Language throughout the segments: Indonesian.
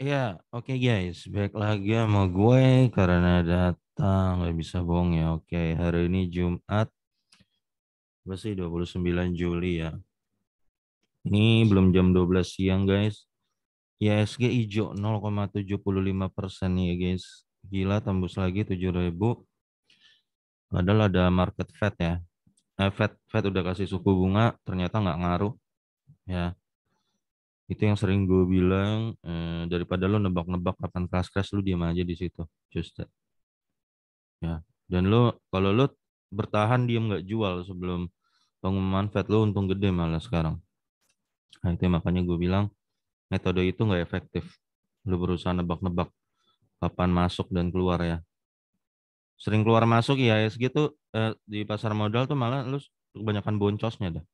Iya, oke okay guys, back lagi sama gue karena datang nggak bisa bohong ya. Oke, okay, hari ini Jumat, berapa sih 29 Juli ya. Ini belum jam 12 siang guys. Ya, SG hijau 0,75 persen ya guys. Gila tembus lagi 7000. Padahal ada market Fed ya. Eh, Fed, Fed udah kasih suku bunga, ternyata nggak ngaruh. Ya, itu yang sering gue bilang eh, daripada lo nebak-nebak kapan kelas keras lu diam aja di situ just that. ya dan lo kalau lo bertahan diem nggak jual sebelum pengumuman Fed lo untung gede malah sekarang nah itu makanya gue bilang metode itu nggak efektif lo berusaha nebak-nebak kapan masuk dan keluar ya sering keluar masuk ya segitu eh, di pasar modal tuh malah lo kebanyakan boncosnya dah.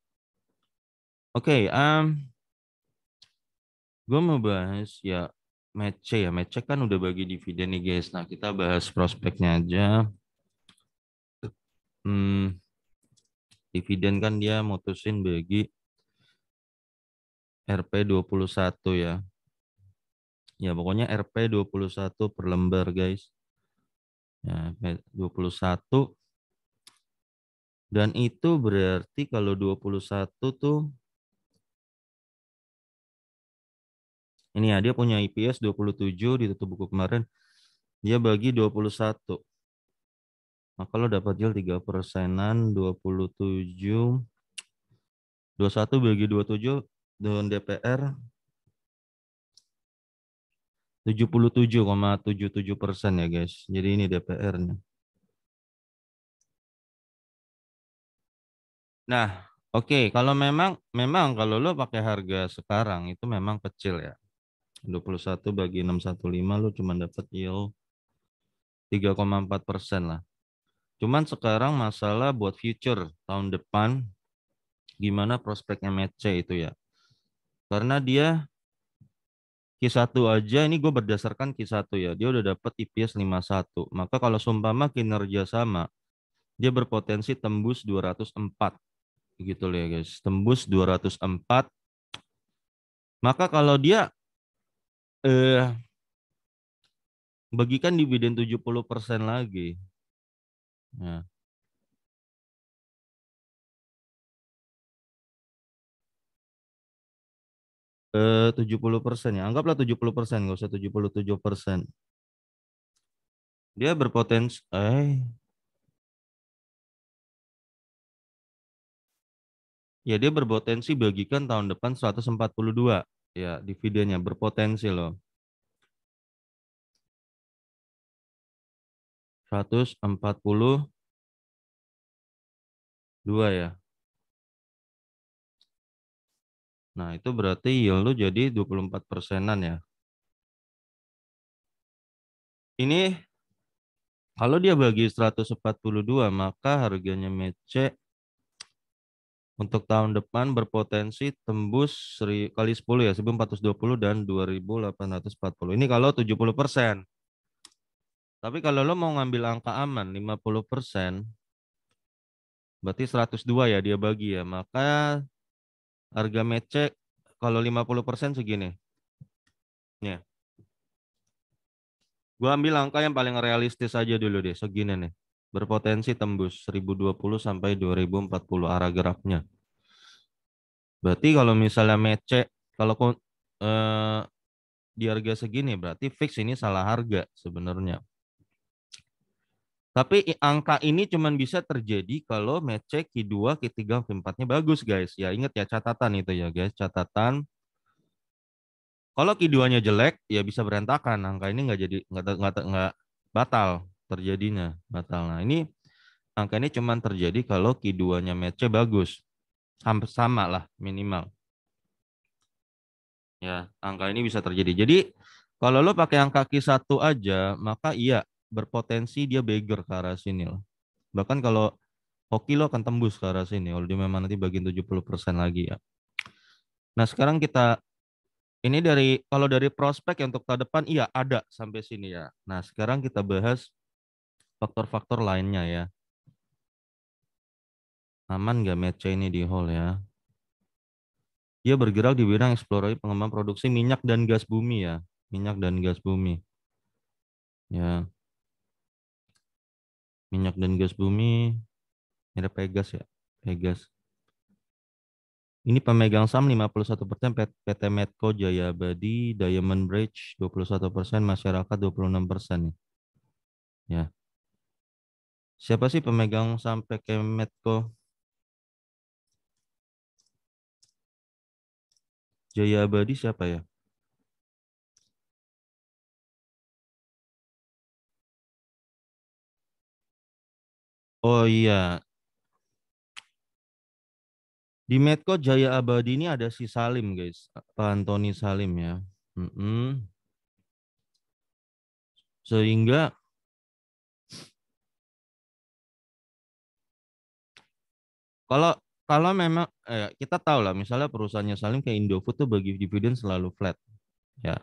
Oke, okay, um, gue mau bahas ya match ya match kan udah bagi dividen nih guys nah kita bahas prospeknya aja hmm, dividen kan dia mutusin bagi RP21 ya ya pokoknya RP21 per lembar guys ya 21 dan itu berarti kalau 21 tuh Ini ya, dia punya IPS 27 di tutup buku kemarin. Dia bagi 21. Maka lo dapat yield 3 persenan 27. 21 bagi 27 dengan DPR 77,77 persen ,77 ya guys. Jadi ini DPR-nya. Nah, oke, okay. kalau memang memang kalau lo pakai harga sekarang itu memang kecil ya. 21 bagi 615 lu cuma dapat yield 3,4 persen lah. Cuman sekarang masalah buat future tahun depan gimana prospek MHC itu ya. Karena dia Q1 aja ini gue berdasarkan Q1 ya. Dia udah dapat IPS 51. Maka kalau sumpama kinerja sama, dia berpotensi tembus 204. Begitu ya guys. Tembus 204. Maka kalau dia eh bagikan dividen 70% lagi. Nah. Eh, 70% ya. Anggaplah 70%, enggak usah 77%. Dia berpotensi eh Ya dia berpotensi bagikan tahun depan 142 ya dividennya berpotensi loh. 142 ya. Nah, itu berarti yield lu jadi 24 persenan ya. Ini kalau dia bagi 142 maka harganya mece untuk tahun depan berpotensi tembus seri, kali 10 ya 1420 dan 2840. Ini kalau 70 persen. Tapi kalau lo mau ngambil angka aman 50 persen, berarti 102 ya dia bagi ya. Maka harga mecek kalau 50 persen segini. Ya. Gue ambil angka yang paling realistis aja dulu deh, segini nih berpotensi tembus 1020 sampai 2040 arah geraknya. Berarti kalau misalnya mece, kalau eh, di harga segini berarti fix ini salah harga sebenarnya. Tapi angka ini cuman bisa terjadi kalau mece Q2, Q3, Q4-nya bagus guys. Ya ingat ya catatan itu ya guys, catatan. Kalau Q2-nya jelek ya bisa berantakan, angka ini nggak jadi nggak nggak batal terjadinya batal. Nah ini angka ini cuma terjadi kalau keduanya matchnya bagus. Sama, sama lah minimal. Ya, angka ini bisa terjadi. Jadi kalau lo pakai angka q satu aja, maka iya berpotensi dia beggar ke arah sini loh. Bahkan kalau hoki lo akan tembus ke arah sini kalau dia memang nanti bagian 70% lagi ya. Nah, sekarang kita ini dari kalau dari prospek yang untuk ke depan iya ada sampai sini ya. Nah, sekarang kita bahas faktor-faktor lainnya ya. Aman nggak match ini di hall ya? Dia bergerak di bidang eksplorasi pengembangan produksi minyak dan gas bumi ya. Minyak dan gas bumi. Ya. Minyak dan gas bumi Ini ada Pegas ya. Pegas. Ini pemegang saham 51 persen PT Medco Jaya Abadi, Diamond Bridge 21 persen, masyarakat 26 persen. Ya. Siapa sih pemegang sampai ke Medco? Jaya Abadi siapa ya? Oh iya. Di Medco Jaya Abadi ini ada si Salim guys. Pak Antoni Salim ya. Mm -mm. Sehingga Kalau kalau memang eh, kita tahu lah misalnya perusahaannya Salim kayak Indofood tuh bagi dividen selalu flat. Ya.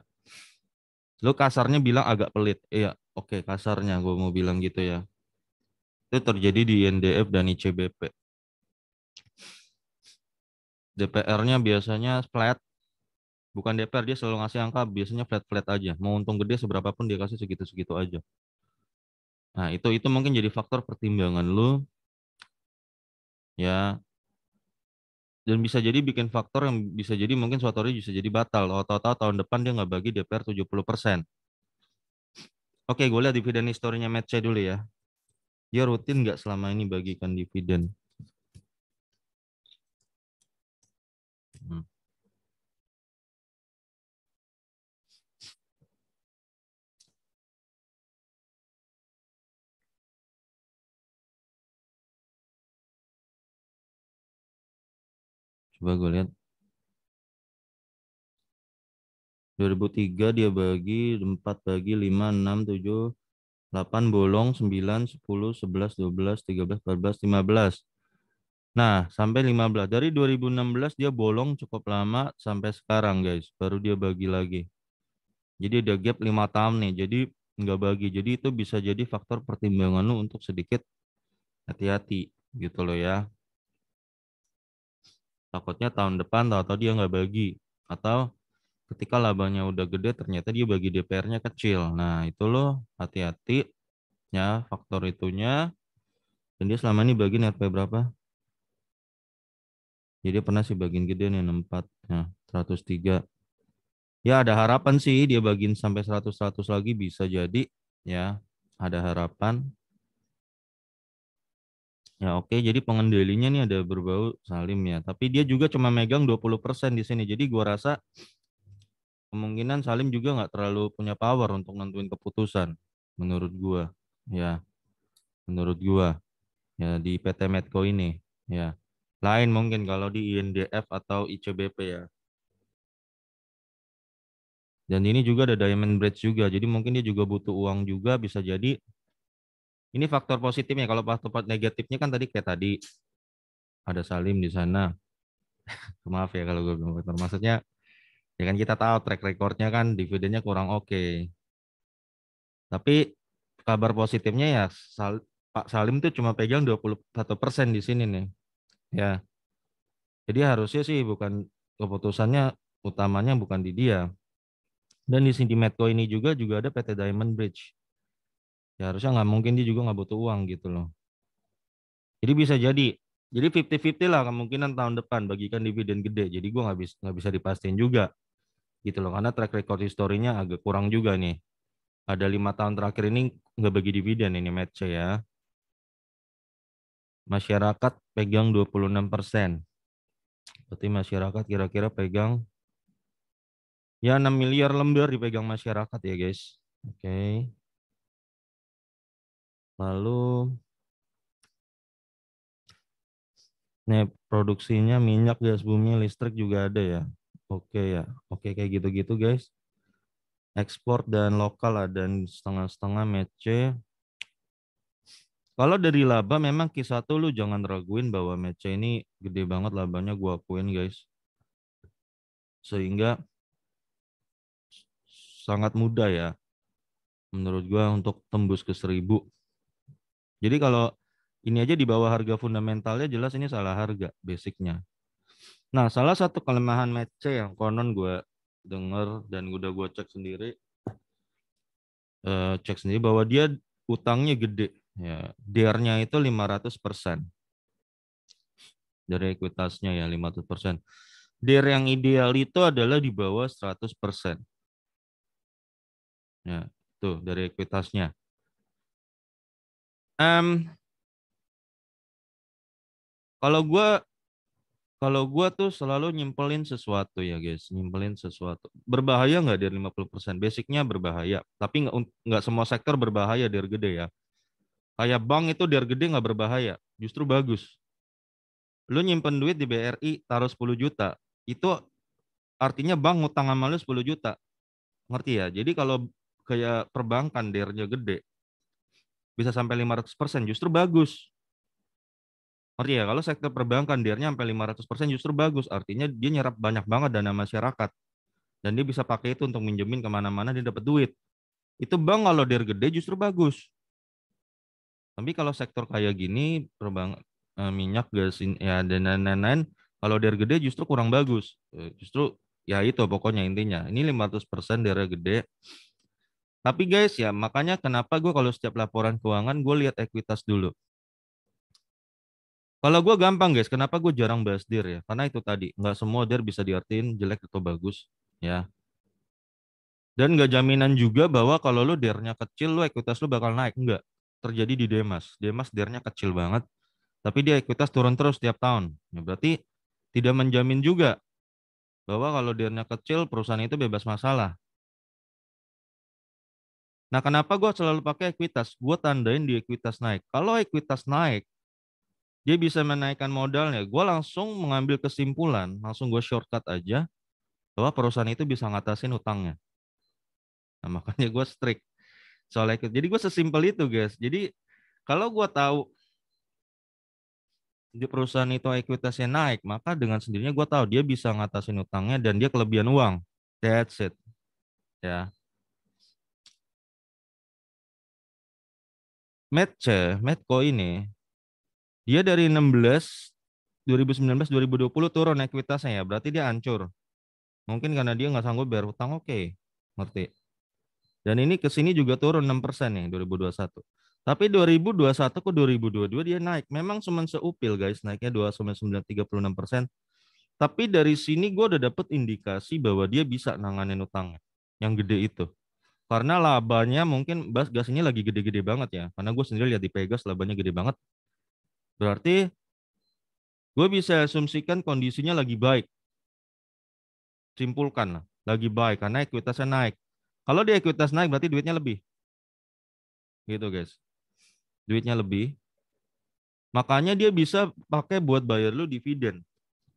Lu kasarnya bilang agak pelit. Iya, oke okay, kasarnya gue mau bilang gitu ya. Itu terjadi di INDF dan ICBP. DPR-nya biasanya flat bukan DPR dia selalu ngasih angka biasanya flat flat aja mau untung gede seberapa pun dia kasih segitu segitu aja nah itu itu mungkin jadi faktor pertimbangan lu ya dan bisa jadi bikin faktor yang bisa jadi mungkin suatu hari bisa jadi batal. atau tahu tahun depan dia nggak bagi DPR 70 persen. Oke, gue lihat dividen historinya Match dulu ya. Dia rutin nggak selama ini bagikan dividen. Coba gue lihat. 2003 dia bagi 4 bagi 5 6 7 8 bolong 9 10 11 12 13 14 15. Nah, sampai 15. Dari 2016 dia bolong cukup lama sampai sekarang, guys. Baru dia bagi lagi. Jadi ada gap 5 tahun nih. Jadi nggak bagi. Jadi itu bisa jadi faktor pertimbangan lu untuk sedikit hati-hati gitu loh ya. Takutnya tahun depan atau tahu dia nggak bagi atau ketika labanya udah gede ternyata dia bagi DPR-nya kecil. Nah, itu loh hati-hati ya faktor itunya. Dan dia selama ini bagi NRP berapa? Jadi ya, pernah sih bagian gede nih 64 ya, 103. Ya ada harapan sih dia bagiin sampai 100 100 lagi bisa jadi ya. Ada harapan Ya oke, jadi pengendalinya nih ada berbau Salim ya, tapi dia juga cuma megang 20% di sini. Jadi gua rasa kemungkinan Salim juga nggak terlalu punya power untuk nentuin keputusan menurut gua. Ya. Menurut gua ya di PT Medco ini ya. Lain mungkin kalau di INDF atau ICBP ya. Dan ini juga ada diamond bridge juga. Jadi mungkin dia juga butuh uang juga bisa jadi ini faktor positifnya. Kalau faktor negatifnya kan tadi kayak tadi ada Salim di sana. Maaf ya kalau gue bilang faktor. Maksudnya ya kan kita tahu track recordnya kan dividennya kurang oke. Okay. Tapi kabar positifnya ya Sal Pak Salim tuh cuma pegang 21 persen di sini nih. Ya. Jadi harusnya sih bukan keputusannya utamanya bukan di dia. Dan di sini Medco ini juga juga ada PT Diamond Bridge ya harusnya nggak mungkin dia juga nggak butuh uang gitu loh. Jadi bisa jadi, jadi 50-50 lah kemungkinan tahun depan bagikan dividen gede. Jadi gue nggak bisa nggak bisa dipastiin juga gitu loh karena track record historinya agak kurang juga nih. Ada lima tahun terakhir ini nggak bagi dividen ini match ya. Masyarakat pegang 26 persen. Berarti masyarakat kira-kira pegang ya 6 miliar lembar dipegang masyarakat ya guys. Oke. Okay. Lalu ini produksinya minyak, gas bumi, listrik juga ada ya. Oke ya. Oke kayak gitu-gitu guys. Ekspor dan lokal ada setengah-setengah match Kalau dari laba memang Q1 lu jangan raguin bahwa match ini gede banget labanya gua akuin guys. Sehingga sangat mudah ya menurut gua untuk tembus ke 1000 jadi kalau ini aja di bawah harga fundamentalnya jelas ini salah harga basicnya. Nah, salah satu kelemahan match yang konon gue denger dan udah gue cek sendiri, uh, cek sendiri bahwa dia utangnya gede. Ya, DR-nya itu 500 persen dari ekuitasnya ya 500 persen. DR yang ideal itu adalah di bawah 100 persen. Ya, tuh dari ekuitasnya. Um, kalau gue kalau gue tuh selalu nyimpelin sesuatu ya guys, nyimpelin sesuatu. Berbahaya nggak dari 50%? Basicnya berbahaya, tapi nggak nggak semua sektor berbahaya dari gede ya. Kayak bank itu dari gede nggak berbahaya, justru bagus. Lu nyimpen duit di BRI taruh 10 juta, itu artinya bank ngutang sama lu 10 juta. Ngerti ya? Jadi kalau kayak perbankan dernya gede, bisa sampai 500%, justru bagus. artinya ya? Kalau sektor perbankan dia sampai 500% justru bagus. Artinya dia nyerap banyak banget dana masyarakat. Dan dia bisa pakai itu untuk minjemin kemana-mana, dia dapat duit. Itu bank kalau dia gede justru bagus. Tapi kalau sektor kayak gini, perbank, eh, minyak, gas, ya, dan lain-lain, kalau dia gede justru kurang bagus. Eh, justru ya itu pokoknya intinya. Ini 500% dia gede, tapi guys ya, makanya kenapa gue kalau setiap laporan keuangan gue lihat ekuitas dulu. Kalau gue gampang guys, kenapa gue jarang bahas dir ya? Karena itu tadi, nggak semua dir bisa diartiin jelek atau bagus ya. Dan nggak jaminan juga bahwa kalau lu dirnya kecil, lu ekuitas lu bakal naik. Enggak, terjadi di Demas. Demas dirnya kecil banget, tapi dia ekuitas turun terus tiap tahun. Ya, berarti tidak menjamin juga bahwa kalau dirnya kecil, perusahaan itu bebas masalah Nah, kenapa gue selalu pakai ekuitas? Gue tandain di ekuitas naik. Kalau ekuitas naik, dia bisa menaikkan modalnya. Gue langsung mengambil kesimpulan, langsung gue shortcut aja bahwa perusahaan itu bisa ngatasin hutangnya. Nah, makanya gue strict soal ekuitas. Jadi gue sesimpel itu, guys. Jadi kalau gue tahu di perusahaan itu ekuitasnya naik, maka dengan sendirinya gue tahu dia bisa ngatasin hutangnya dan dia kelebihan uang. That's it. Ya. match Medco ini dia dari 16 2019 2020 turun ekuitasnya ya berarti dia hancur mungkin karena dia nggak sanggup bayar utang oke okay. ngerti dan ini ke sini juga turun 6 persen nih 2021 tapi 2021 ke 2022 dia naik memang cuma seupil guys naiknya 2,936 persen tapi dari sini gue udah dapet indikasi bahwa dia bisa nanganin utangnya yang gede itu karena labanya mungkin bas ini lagi gede-gede banget ya karena gue sendiri lihat di Pegas labanya gede banget berarti gue bisa asumsikan kondisinya lagi baik simpulkan lah lagi baik karena ekuitasnya naik kalau dia ekuitas naik berarti duitnya lebih gitu guys duitnya lebih makanya dia bisa pakai buat bayar lu dividen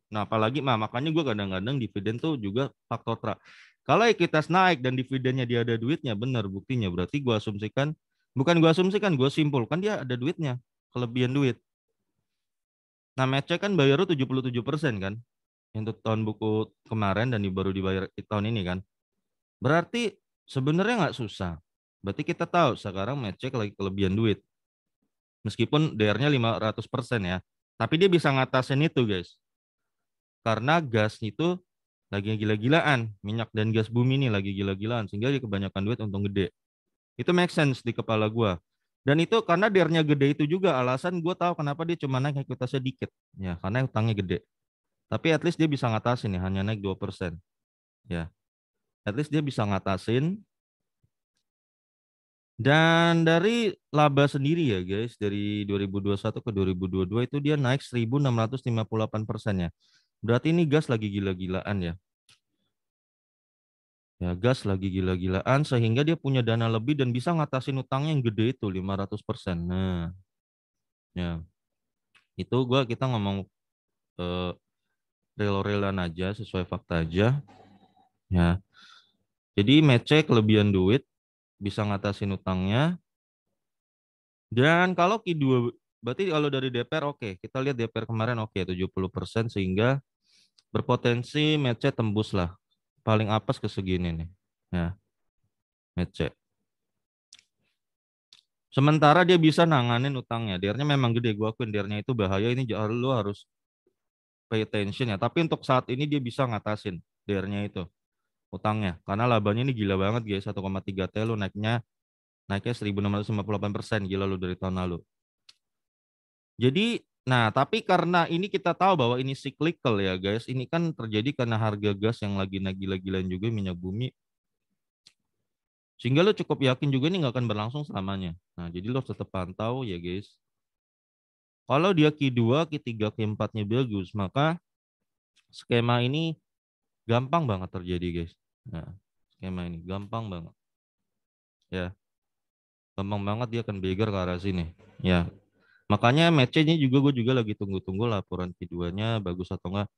nah apalagi mah makanya gue kadang-kadang dividen tuh juga faktor tra kalau ekuitas naik dan dividennya dia ada duitnya, benar buktinya. Berarti gue asumsikan, bukan gue asumsikan, gue simpulkan dia ada duitnya, kelebihan duit. Nah, Mece kan bayar 77% kan untuk tahun buku kemarin dan baru dibayar tahun ini kan. Berarti sebenarnya nggak susah. Berarti kita tahu sekarang Mece lagi kelebihan duit. Meskipun DR-nya 500% ya. Tapi dia bisa ngatasin itu guys. Karena gas itu lagi gila-gilaan, minyak dan gas bumi ini lagi gila-gilaan, sehingga dia kebanyakan duit untung gede. Itu make sense di kepala gue. Dan itu karena dernya gede itu juga alasan gue tahu kenapa dia cuma naik ekuitasnya dikit. Ya, karena utangnya gede. Tapi at least dia bisa ngatasin ya, hanya naik 2%. Ya. At least dia bisa ngatasin. Dan dari laba sendiri ya guys, dari 2021 ke 2022 itu dia naik 1658 persen ya. Berarti ini gas lagi gila-gilaan ya. Ya, gas lagi gila-gilaan sehingga dia punya dana lebih dan bisa ngatasin utangnya yang gede itu 500%. Nah. Ya. Itu gua kita ngomong eh rela aja sesuai fakta aja. Ya. Jadi mece kelebihan duit bisa ngatasin utangnya. Dan kalau berarti kalau dari DPR oke, okay. kita lihat DPR kemarin oke okay, 70% sehingga berpotensi mece tembus lah. Paling apes ke segini nih. Ya. Mece. Sementara dia bisa nanganin utangnya. dirnya memang gede, gua akuin dirnya itu bahaya ini lu harus pay attention ya. Tapi untuk saat ini dia bisa ngatasin dirnya itu utangnya. Karena labanya ini gila banget guys, 1,3 T lu naiknya naiknya 1658 persen gila lu dari tahun lalu. Jadi nah tapi karena ini kita tahu bahwa ini cyclical ya guys, ini kan terjadi karena harga gas yang lagi nagih-lagilan juga minyak bumi. Sehingga lo cukup yakin juga ini nggak akan berlangsung selamanya. Nah jadi lo tetap pantau ya guys. Kalau dia Q2, Q3, Q4-nya bagus, maka skema ini gampang banget terjadi guys. Nah, skema ini gampang banget. Ya, gampang banget dia akan bigger ke arah sini. Ya, Makanya matchnya juga gue juga lagi tunggu-tunggu laporan keduanya bagus atau enggak.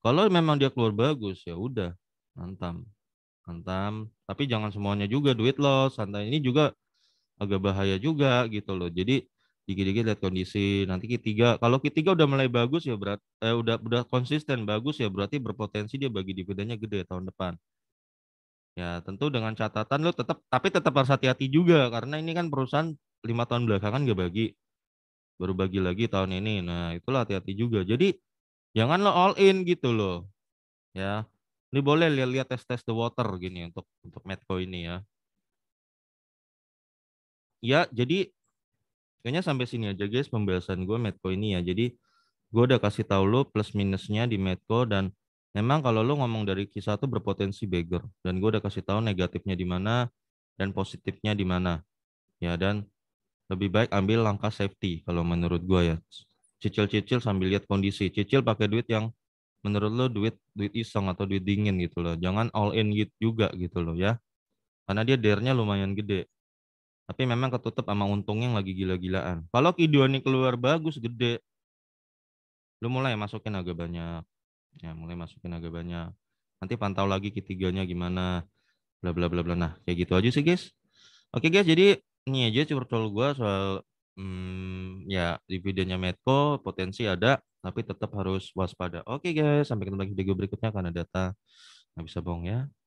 Kalau memang dia keluar bagus ya udah mantam mantam. tapi jangan semuanya juga duit lo, santai ini juga agak bahaya juga gitu loh. Jadi dikit-dikit lihat kondisi. Nanti ketiga, kalau ketiga udah mulai bagus ya berat eh, udah udah konsisten bagus ya berarti berpotensi dia bagi dividennya gede tahun depan. Ya tentu dengan catatan lo tetap tapi tetap harus hati-hati juga karena ini kan perusahaan lima tahun belakangan gak bagi baru bagi lagi tahun ini nah itulah hati-hati juga jadi jangan lo all in gitu loh ya ini boleh lihat-lihat test test the water gini untuk untuk metco ini ya ya jadi kayaknya sampai sini aja guys pembahasan gue metco ini ya jadi gue udah kasih tau lo plus minusnya di metco dan memang kalau lo ngomong dari kisah tuh berpotensi beggar dan gue udah kasih tahu negatifnya di mana dan positifnya di mana ya dan lebih baik ambil langkah safety kalau menurut gua ya cicil-cicil sambil lihat kondisi cicil pakai duit yang menurut lo duit duit iseng atau duit dingin gitu loh jangan all in gitu juga gitu loh ya karena dia dernya lumayan gede tapi memang ketutup sama untung yang lagi gila-gilaan kalau ini keluar bagus gede lu mulai masukin agak banyak ya mulai masukin agak banyak nanti pantau lagi ketiganya gimana bla bla bla bla nah kayak gitu aja sih guys oke guys jadi ini aja sih curcol gue soal hmm, ya di videonya Medco potensi ada tapi tetap harus waspada. Oke okay guys, sampai ketemu lagi di video berikutnya karena data nggak bisa bohong ya.